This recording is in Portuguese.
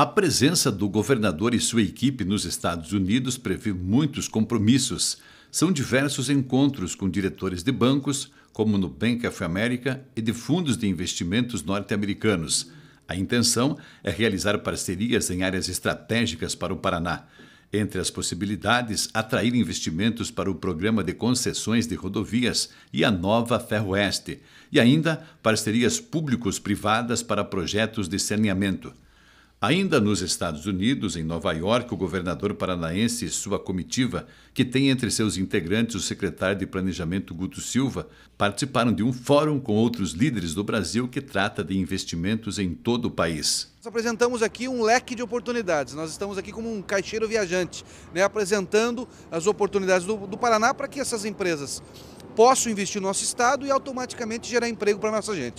A presença do governador e sua equipe nos Estados Unidos prevê muitos compromissos. São diversos encontros com diretores de bancos, como no Bank of America, e de fundos de investimentos norte-americanos. A intenção é realizar parcerias em áreas estratégicas para o Paraná. Entre as possibilidades, atrair investimentos para o programa de concessões de rodovias e a nova Ferroeste, e ainda parcerias públicos-privadas para projetos de saneamento. Ainda nos Estados Unidos, em Nova York, o governador paranaense e sua comitiva, que tem entre seus integrantes o secretário de Planejamento Guto Silva, participaram de um fórum com outros líderes do Brasil que trata de investimentos em todo o país. Nós apresentamos aqui um leque de oportunidades. Nós estamos aqui como um caixeiro viajante, né, apresentando as oportunidades do, do Paraná para que essas empresas possam investir no nosso estado e automaticamente gerar emprego para nossa gente.